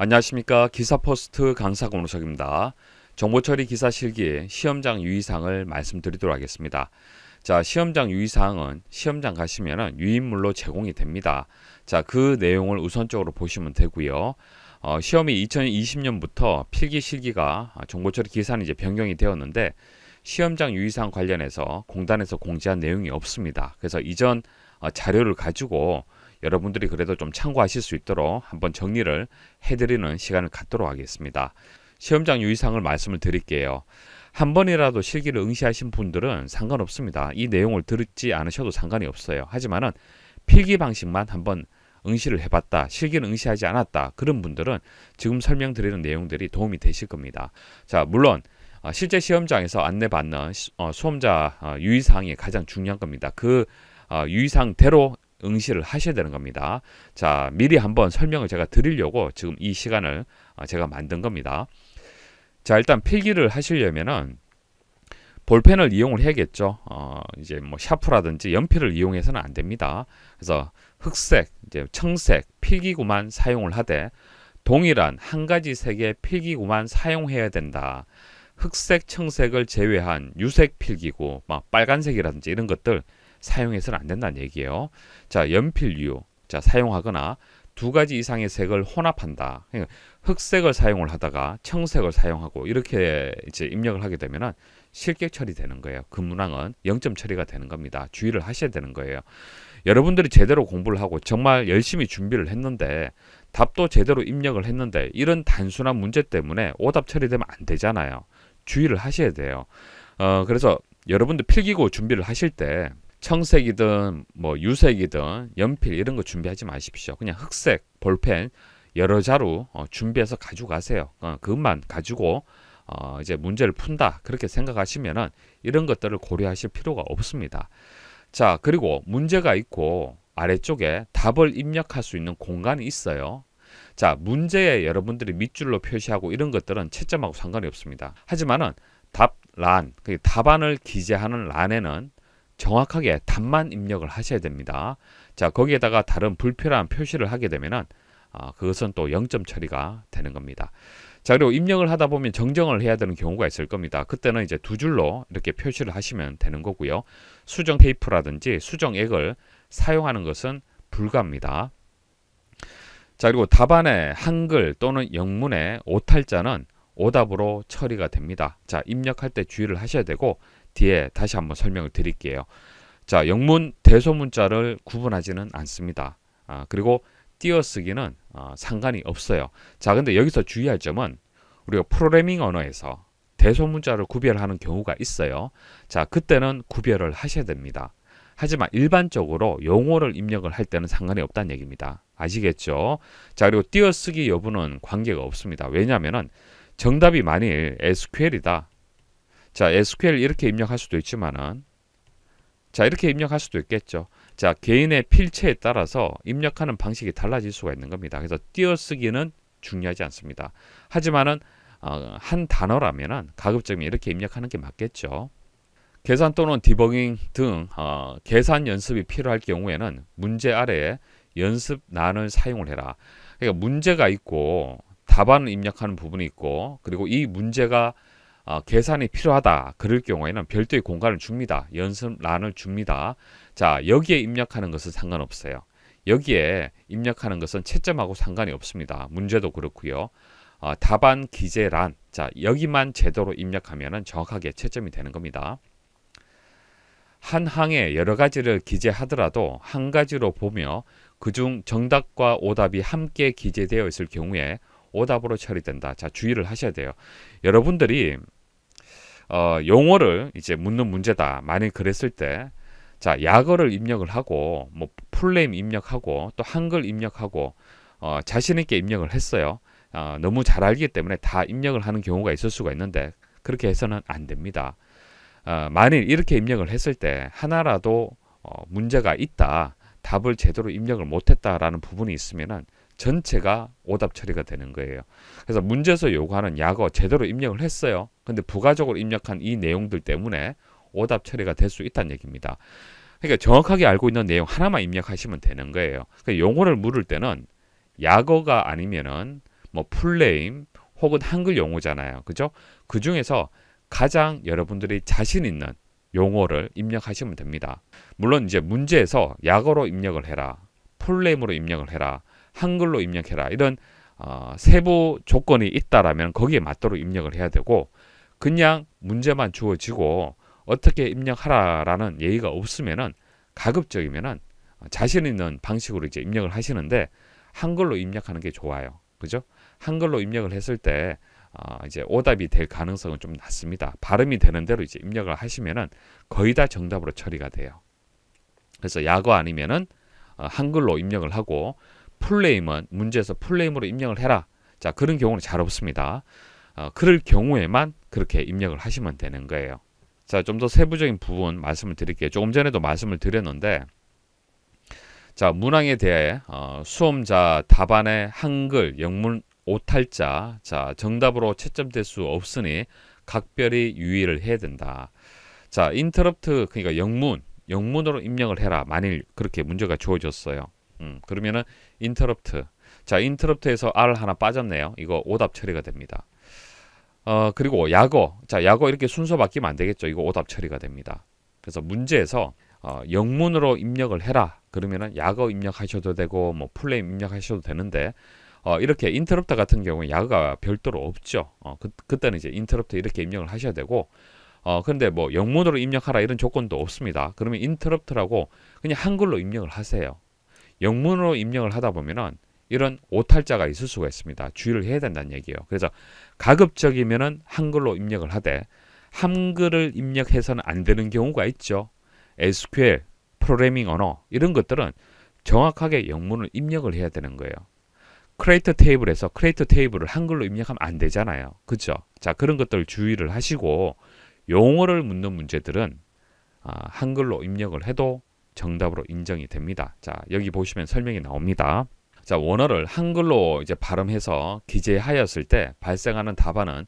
안녕하십니까 기사포스트 강사 권우석입니다. 정보처리 기사 실기의 시험장 유의사항을 말씀드리도록 하겠습니다. 자 시험장 유의사항은 시험장 가시면 유인물로 제공이 됩니다. 자 그 내용을 우선적으로 보시면 되고요. 어, 시험이 2020년부터 필기 실기가 정보처리 기사는 이제 변경이 되었는데 시험장 유의사항 관련해서 공단에서 공지한 내용이 없습니다. 그래서 이전 어, 자료를 가지고 여러분들이 그래도 좀 참고하실 수 있도록 한번 정리를 해드리는 시간을 갖도록 하겠습니다. 시험장 유의사항을 말씀을 드릴게요. 한 번이라도 실기를 응시하신 분들은 상관없습니다. 이 내용을 들었지 않으셔도 상관이 없어요. 하지만은 필기 방식만 한번 응시를 해봤다, 실기를 응시하지 않았다 그런 분들은 지금 설명드리는 내용들이 도움이 되실 겁니다. 자, 물론 어, 실제 시험장에서 안내받는 어, 수험자 어, 유의사항이 가장 중요한 겁니다. 그 유의사항대로 응시를 하셔야 되는 겁니다. 자, 미리 한번 설명을 제가 드리려고 지금 이 시간을 아, 제가 만든 겁니다. 자, 일단 필기를 하시려면은 볼펜을 이용을 해야겠죠. 어, 이제 뭐 샤프라든지 연필을 이용해서는 안 됩니다. 그래서 흑색, 이제 청색 필기구만 사용을 하되 동일한 한 가지 색의 필기구만 사용해야 된다. 흑색, 청색을 제외한 유색 필기구, 막 빨간색이라든지 이런 것들 사용해서는 안 된다는 얘기예요. 자, 연필류 자, 사용하거나 두 가지 이상의 색을 혼합한다. 그러니까 흑색을 사용을 하다가 청색을 사용하고 이렇게 이제 입력을 하게 되면은 실격 처리되는 거예요. 그 문항은 0점 처리가 되는 겁니다. 주의를 하셔야 되는 거예요. 여러분들이 제대로 공부를 하고 정말 열심히 준비를 했는데 답도 제대로 입력을 했는데 이런 단순한 문제 때문에 오답 처리되면 안 되잖아요. 주의를 하셔야 돼요. 어, 그래서 여러분들 필기고 준비를 하실 때 청색이든 뭐 유색이든 연필 이런 거 준비하지 마십시오. 그냥 흑색 볼펜 여러 자루 어, 준비해서 가지고 가세요. 어, 그것만 가지고 어, 이제 문제를 푼다 그렇게 생각하시면은 이런 것들을 고려하실 필요가 없습니다. 자 그리고 문제가 있고 아래쪽에 답을 입력할 수 있는 공간이 있어요. 자 문제에 여러분들이 밑줄로 표시하고 이런 것들은 채점하고 상관이 없습니다. 하지만은 답란 그 답안을 기재하는 란에는 정확하게 답만 입력을 하셔야 됩니다. 자 거기에다가 다른 불필요한 표시를 하게 되면은 아, 그것은 또 0점 처리가 되는 겁니다. 자 그리고 입력을 하다 보면 정정을 해야 되는 경우가 있을 겁니다. 그때는 이제 두 줄로 이렇게 표시를 하시면 되는 거고요. 수정 테이프라든지 수정액을 사용하는 것은 불가합니다. 자 그리고 답안의 한글 또는 영문의 오탈자는 오답으로 처리가 됩니다. 자 입력할 때 주의를 하셔야 되고 뒤에 다시 한번 설명을 드릴게요. 자, 영문 대소문자를 구분하지는 않습니다. 아, 그리고 띄어쓰기는 어, 상관이 없어요. 자, 근데 여기서 주의할 점은 우리가 프로그래밍 언어에서 대소문자를 구별하는 경우가 있어요. 자, 그때는 구별을 하셔야 됩니다. 하지만 일반적으로 용어를 입력을 할 때는 상관이 없다는 얘기입니다. 아시겠죠? 자, 그리고 띄어쓰기 여부는 관계가 없습니다. 왜냐하면 정답이 만일 SQL이다. 자, SQL 이렇게 입력할 수도 있지만은 자, 이렇게 입력할 수도 있겠죠. 자, 개인의 필체에 따라서 입력하는 방식이 달라질 수가 있는 겁니다. 그래서 띄어쓰기는 중요하지 않습니다. 하지만은 어, 한 단어라면은 가급적이면 이렇게 입력하는 게 맞겠죠. 계산 또는 디버깅 등 어, 계산 연습이 필요할 경우에는 문제 아래에 연습란을 사용을 해라. 그러니까 문제가 있고 답안을 입력하는 부분이 있고 그리고 이 문제가 어, 계산이 필요하다. 그럴 경우에는 별도의 공간을 줍니다. 연습란을 줍니다. 자, 여기에 입력하는 것은 상관없어요. 여기에 입력하는 것은 채점하고 상관이 없습니다. 문제도 그렇고요. 어, 답안 기재란 자 여기만 제대로 입력하면 정확하게 채점이 되는 겁니다. 한 항에 여러 가지를 기재하더라도 한 가지로 보며 그 중 정답과 오답이 함께 기재되어 있을 경우에 오답으로 처리된다. 자 주의를 하셔야 돼요. 여러분들이 어, 용어를 이제 묻는 문제다. 만약 그랬을 때, 자, 약어를 입력을 하고, 뭐, 풀네임 입력하고, 또 한글 입력하고, 어, 자신있게 입력을 했어요. 어, 너무 잘 알기 때문에 다 입력을 하는 경우가 있을 수가 있는데, 그렇게 해서는 안 됩니다. 어, 만일 이렇게 입력을 했을 때, 하나라도 어, 문제가 있다, 답을 제대로 입력을 못했다라는 부분이 있으면은, 전체가 오답 처리가 되는 거예요. 그래서 문제에서 요구하는 약어 제대로 입력을 했어요. 근데 부가적으로 입력한 이 내용들 때문에 오답 처리가 될 수 있다는 얘기입니다. 그러니까 정확하게 알고 있는 내용 하나만 입력하시면 되는 거예요. 그러니까 용어를 물을 때는 약어가 아니면은 뭐 풀네임 혹은 한글 용어잖아요. 그죠? 그 중에서 가장 여러분들이 자신 있는 용어를 입력하시면 됩니다. 물론 이제 문제에서 약어로 입력을 해라. 풀네임으로 입력을 해라. 한글로 입력해라. 이런 어, 세부 조건이 있다라면 거기에 맞도록 입력을 해야 되고 그냥 문제만 주어지고 어떻게 입력하라라는 예의가 없으면은 가급적이면은 자신 있는 방식으로 이제 입력을 하시는데 한글로 입력하는 게 좋아요. 그죠? 한글로 입력을 했을 때 어, 이제 오답이 될 가능성은 좀 낮습니다. 발음이 되는 대로 이제 입력을 하시면은 거의 다 정답으로 처리가 돼요. 그래서 야거 아니면은 어, 한글로 입력을 하고 풀네임은 문제에서 풀네임으로 입력을 해라. 자 그런 경우는 잘 없습니다. 어, 그럴 경우에만 그렇게 입력을 하시면 되는 거예요. 자, 좀 더 세부적인 부분 말씀을 드릴게요. 조금 전에도 말씀을 드렸는데 자, 문항에 대해 어, 수험자 답안의 한글, 영문 오탈자 자, 정답으로 채점될 수 없으니 각별히 유의를 해야 된다. 자, 인터럽트 그러니까 영문, 영문으로 입력을 해라. 만일 그렇게 문제가 주어졌어요. 음, 그러면은 인터럽트. 자, 인터럽트에서 R 하나 빠졌네요. 이거 오답 처리가 됩니다. 어, 그리고 약어. 자, 약어 이렇게 순서 바뀌면 안 되겠죠. 이거 오답 처리가 됩니다. 그래서 문제에서 어, 영문으로 입력을 해라. 그러면은 약어 입력하셔도 되고 뭐 플레임 입력하셔도 되는데 어, 이렇게 인터럽터 같은 경우에 약어가 별도로 없죠. 어, 그, 그때는 이제 인터럽터 이렇게 입력을 하셔야 되고 어, 근데 뭐 영문으로 입력하라 이런 조건도 없습니다. 그러면 인터럽트라고 그냥 한글로 입력을 하세요. 영문으로 입력을 하다 보면은 이런 오탈자가 있을 수가 있습니다. 주의를 해야 된다는 얘기예요. 그래서 가급적이면은 한글로 입력을 하되 한글을 입력해서는 안 되는 경우가 있죠. SQL, 프로그래밍 언어 이런 것들은 정확하게 영문을 입력을 해야 되는 거예요. 크레이터 테이블에서 크레이터 테이블을 한글로 입력하면 안 되잖아요. 그죠? 자, 그런 것들 주의를 하시고 용어를 묻는 문제들은 아, 한글로 입력을 해도 정답으로 인정이 됩니다. 자, 여기 보시면 설명이 나옵니다. 자, 원어를 한글로 이제 발음해서 기재하였을 때 발생하는 답안은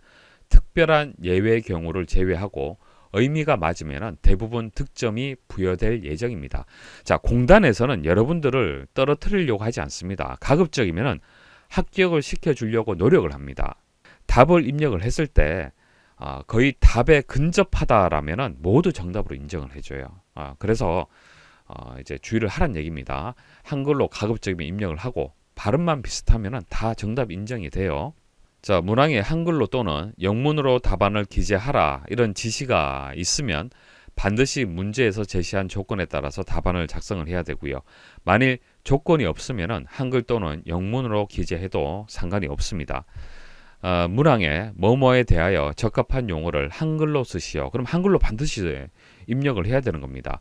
특별한 예외 경우를 제외하고 의미가 맞으면 대부분 득점이 부여될 예정입니다. 자, 공단에서는 여러분들을 떨어뜨리려고 하지 않습니다. 가급적이면 합격을 시켜주려고 노력을 합니다. 답을 입력을 했을 때 아, 거의 답에 근접하다라면 모두 정답으로 인정을 해줘요. 아, 그래서 어, 이제 주의를 하란 얘기입니다. 한글로 가급적이면 입력을 하고 발음만 비슷하면 다 정답 인정이 돼요. 자, 문항에 한글로 또는 영문으로 답안을 기재하라 이런 지시가 있으면 반드시 문제에서 제시한 조건에 따라서 답안을 작성을 해야 되고요. 만일 조건이 없으면 한글 또는 영문으로 기재해도 상관이 없습니다. 어, 문항에 뭐뭐에 대하여 적합한 용어를 한글로 쓰시오. 그럼 한글로 반드시 입력을 해야 되는 겁니다.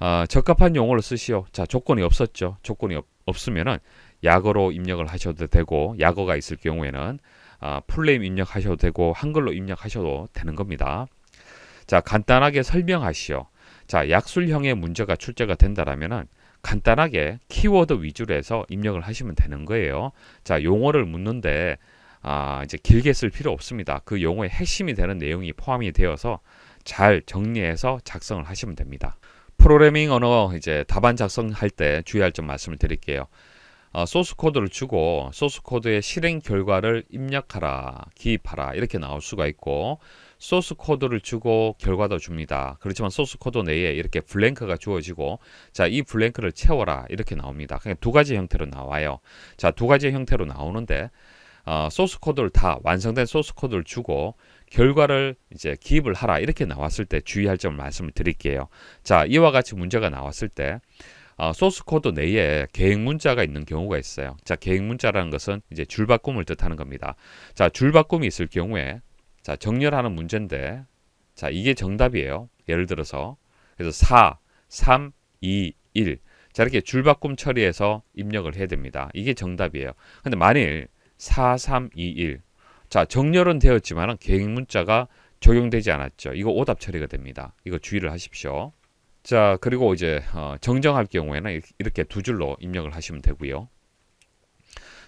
어, 적합한 용어를 쓰시오. 자, 조건이 없었죠. 조건이 없, 없으면은 약어로 입력을 하셔도 되고 약어가 있을 경우에는 아, 풀네임 입력하셔도 되고 한글로 입력하셔도 되는 겁니다. 자, 간단하게 설명하시오. 자, 약술형의 문제가 출제가 된다라면은 간단하게 키워드 위주로 해서 입력을 하시면 되는 거예요. 자, 용어를 묻는데 아, 이제 길게 쓸 필요 없습니다. 그 용어의 핵심이 되는 내용이 포함이 되어서 잘 정리해서 작성을 하시면 됩니다. 프로그래밍 언어 이제 답안 작성할 때 주의할 점 말씀을 드릴게요. 어, 소스 코드를 주고 소스 코드의 실행 결과를 입력하라, 기입하라 이렇게 나올 수가 있고 소스 코드를 주고 결과도 줍니다. 그렇지만 소스 코드 내에 이렇게 블랭크가 주어지고 자, 이 블랭크를 채워라 이렇게 나옵니다. 그냥 두 가지 형태로 나와요. 자, 두 가지 형태로 나오는데 어, 소스 코드를 다 완성된 소스 코드를 주고 결과를 이제 기입을 하라 이렇게 나왔을 때 주의할 점을 말씀을 드릴게요. 자 이와 같이 문제가 나왔을 때 어, 소스 코드 내에 계획 문자가 있는 경우가 있어요. 자, 계획 문자라는 것은 이제 줄바꿈을 뜻하는 겁니다. 자, 줄바꿈이 있을 경우에 자, 정렬하는 문제인데 자, 이게 정답이에요. 예를 들어서 그래서 4, 3, 2, 1. 자, 이렇게 줄바꿈 처리해서 입력을 해야 됩니다. 이게 정답이에요. 근데 만일 4, 3, 2, 1 자, 정렬은 되었지만 계획 문자가 적용되지 않았죠. 이거 오답 처리가 됩니다. 이거 주의를 하십시오. 자, 그리고 이제 어, 정정할 경우에는 이렇게 두 줄로 입력을 하시면 되고요.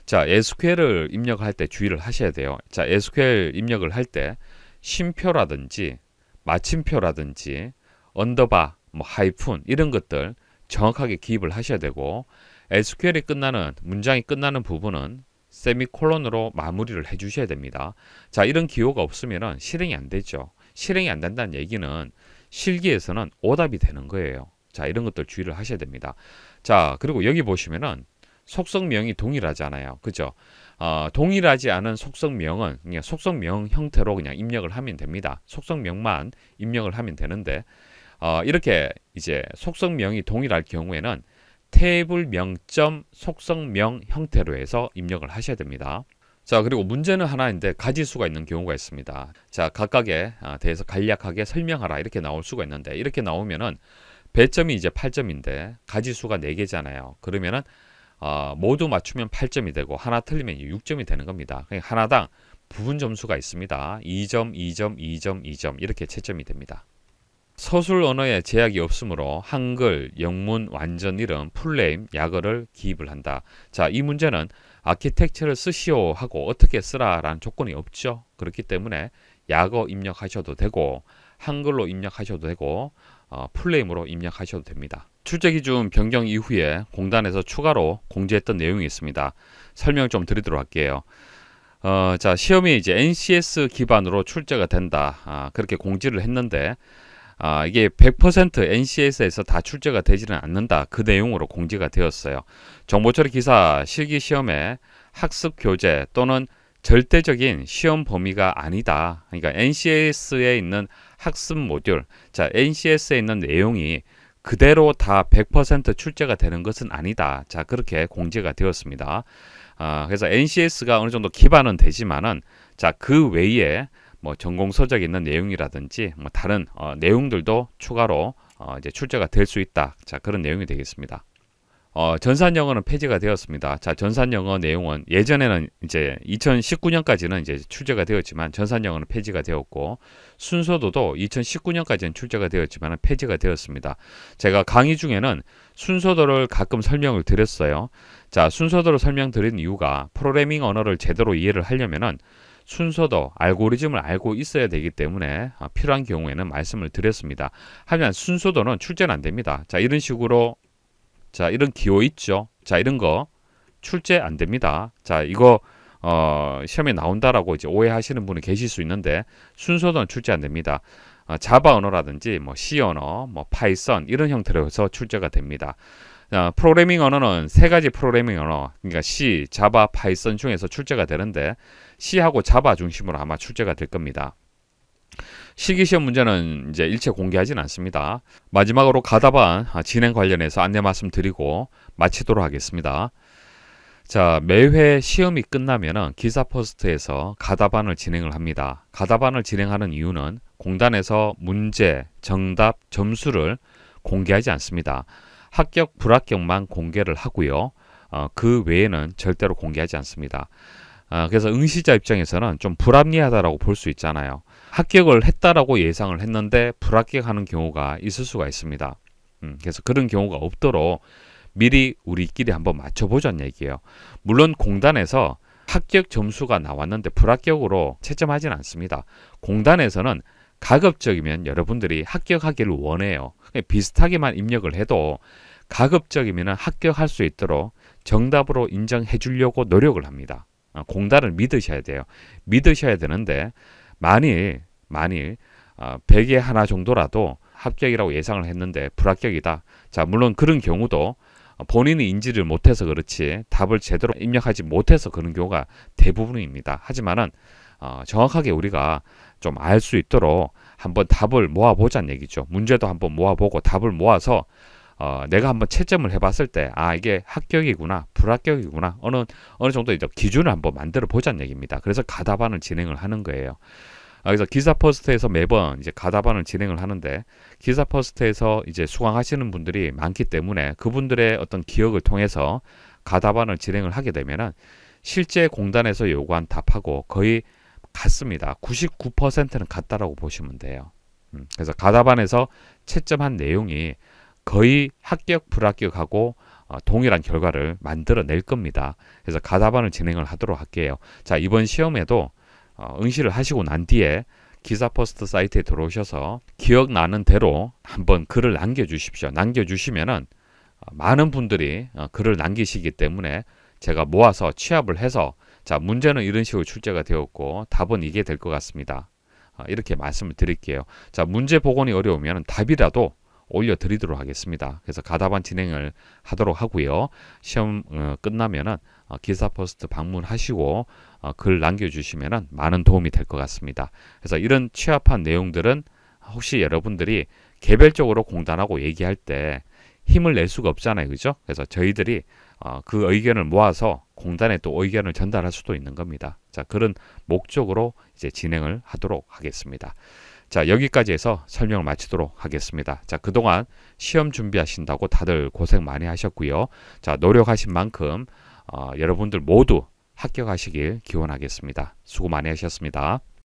자, SQL을 입력할 때 주의를 하셔야 돼요. 자, SQL 입력을 할 때심표라든지 마침표라든지 언더바, 뭐 하이픈 이런 것들 정확하게 기입을 하셔야 되고 SQL이 끝나는 문장이 끝나는 부분은 세미콜론으로 마무리를 해주셔야 됩니다. 자, 이런 기호가 없으면 실행이 안 되죠. 실행이 안 된다는 얘기는 실기에서는 오답이 되는 거예요. 자, 이런 것들 주의를 하셔야 됩니다. 자, 그리고 여기 보시면은 속성명이 동일하잖아요. 그죠? 어, 동일하지 않은 속성명은 그냥 속성명 형태로 그냥 입력을 하면 됩니다. 속성명만 입력을 하면 되는데 어, 이렇게 이제 속성명이 동일할 경우에는 테이블 명점 속성명 형태로 해서 입력을 하셔야 됩니다. 자 그리고 문제는 하나인데 가지수가 있는 경우가 있습니다. 자 각각에 아, 대해서 간략하게 설명하라 이렇게 나올 수가 있는데 이렇게 나오면은 배점이 이제 8점인데 가지수가 4개잖아요. 그러면은 어, 모두 맞추면 8점이 되고 하나 틀리면 6점이 되는 겁니다. 그러 그러니까 하나당 부분 점수가 있습니다. 2점, 2점, 2점, 2점 이렇게 채점이 됩니다. 서술 언어에 제약이 없으므로 한글, 영문, 완전 이름, 풀네임, 약어를 기입을 한다. 자, 이 문제는 아키텍처를 쓰시오 하고 어떻게 쓰라라는 조건이 없죠. 그렇기 때문에 약어 입력하셔도 되고 한글로 입력하셔도 되고 어, 풀네임으로 입력하셔도 됩니다. 출제 기준 변경 이후에 공단에서 추가로 공지했던 내용이 있습니다. 설명 좀 드리도록 할게요. 어, 자 시험이 이제 NCS 기반으로 출제가 된다. 아, 그렇게 공지를 했는데 아, 이게 100% NCS에서 다 출제가 되지는 않는다. 그 내용으로 공지가 되었어요. 정보처리 기사 실기 시험에 학습 교재 또는 절대적인 시험 범위가 아니다. 그러니까 NCS에 있는 학습 모듈, 자, NCS에 있는 내용이 그대로 다 100% 출제가 되는 것은 아니다. 자, 그렇게 공지가 되었습니다. 아, 그래서 NCS가 어느 정도 기반은 되지만은 자, 그 외에 뭐 전공 서적에 있는 내용이라든지 뭐 다른 어, 내용들도 추가로 어, 이제 출제가 될 수 있다. 자 그런 내용이 되겠습니다. 어, 전산 영어는 폐지가 되었습니다. 자, 전산 영어 내용은 예전에는 이제 2019년까지는 이제 출제가 되었지만 전산 영어는 폐지가 되었고 순서도도 2019년까지는 출제가 되었지만 폐지가 되었습니다. 제가 강의 중에는 순서도를 가끔 설명을 드렸어요. 자, 순서도를 설명드린 이유가 프로그래밍 언어를 제대로 이해를 하려면은 순서도 알고리즘을 알고 있어야 되기 때문에 아, 필요한 경우에는 말씀을 드렸습니다. 하지만 순서도는 출제는 안 됩니다. 자 이런 식으로 자 이런 기호 있죠. 자 이런 거 출제 안 됩니다. 자 이거 어, 시험에 나온다라고 이제 오해하시는 분이 계실 수 있는데 순서도는 출제 안 됩니다. 어, 자바 언어라든지 뭐 C 언어, 뭐 파이썬 이런 형태로서 해 출제가 됩니다. 어, 프로그래밍 언어는 세 가지 프로그래밍 언어, 그러니까 C, 자바, 파이썬 중에서 출제가 되는데 C하고 자바 중심으로 아마 출제가 될 겁니다. 실기시험 문제는 이제 일체 공개하지는 않습니다. 마지막으로 가다반 아, 진행 관련해서 안내 말씀드리고 마치도록 하겠습니다. 자, 매회 시험이 끝나면은 기사 포스트에서 가다반을 진행을 합니다. 가다반을 진행하는 이유는 공단에서 문제, 정답, 점수를 공개하지 않습니다. 합격 불합격만 공개를 하고요. 어, 그 외에는 절대로 공개하지 않습니다. 어, 그래서 응시자 입장에서는 좀 불합리하다라고 볼 수 있잖아요. 합격을 했다라고 예상을 했는데 불합격하는 경우가 있을 수가 있습니다. 음, 그래서 그런 경우가 없도록 미리 우리끼리 한번 맞춰보자는 얘기예요. 물론 공단에서 합격 점수가 나왔는데 불합격으로 채점하진 않습니다. 공단에서는 가급적이면 여러분들이 합격하기를 원해요. 비슷하게만 입력을 해도 가급적이면 합격할 수 있도록 정답으로 인정해 주려고 노력을 합니다. 어, 공단을 믿으셔야 돼요. 믿으셔야 되는데 만일 만일 100에 하나 정도라도 합격이라고 예상을 했는데 불합격이다. 자 물론 그런 경우도 본인이 인지를 못해서 그렇지 답을 제대로 입력하지 못해서 그런 경우가 대부분입니다. 하지만은 어, 정확하게 우리가 좀 알 수 있도록 한번 답을 모아보자는 얘기죠. 문제도 한번 모아보고 답을 모아서 어, 내가 한번 채점을 해봤을 때, 아, 이게 합격이구나, 불합격이구나, 어느, 어느 정도 이제 기준을 한번 만들어 보자는 얘기입니다. 그래서 가다반을 진행을 하는 거예요. 아, 그래서 기사 퍼스트에서 매번 이제 가다반을 진행을 하는데, 기사 퍼스트에서 이제 수강하시는 분들이 많기 때문에 그분들의 어떤 기억을 통해서 가다반을 진행을 하게 되면은 실제 공단에서 요구한 답하고 거의 같습니다. 99%는 같다라고 보시면 돼요. 음, 그래서 가답안에서 채점한 내용이 거의 합격 불합격하고 어, 동일한 결과를 만들어낼 겁니다. 그래서 가답안을 진행을 하도록 할게요. 자 이번 시험에도 어, 응시를 하시고 난 뒤에 기사포스트 사이트에 들어오셔서 기억나는 대로 한번 글을 남겨주십시오. 남겨주시면은 어, 많은 분들이 글을 남기시기 때문에 제가 모아서 취합을 해서 자, 문제는 이런 식으로 출제가 되었고 답은 이게 될 것 같습니다. 어, 이렇게 말씀을 드릴게요. 자, 문제 복원이 어려우면 답이라도 올려드리도록 하겠습니다. 그래서 가답안 진행을 하도록 하고요. 시험 어, 끝나면은 어, 기사 포스트 방문하시고 어, 글 남겨주시면은 많은 도움이 될 것 같습니다. 그래서 이런 취합한 내용들은 혹시 여러분들이 개별적으로 공단하고 얘기할 때 힘을 낼 수가 없잖아요. 그죠? 그래서 저희들이 어, 그 의견을 모아서 공단에 또 의견을 전달할 수도 있는 겁니다. 자, 그런 목적으로 이제 진행을 하도록 하겠습니다. 자, 여기까지 해서 설명을 마치도록 하겠습니다. 자, 그동안 시험 준비하신다고 다들 고생 많이 하셨고요. 자, 노력하신 만큼 어, 여러분들 모두 합격하시길 기원하겠습니다. 수고 많이 하셨습니다.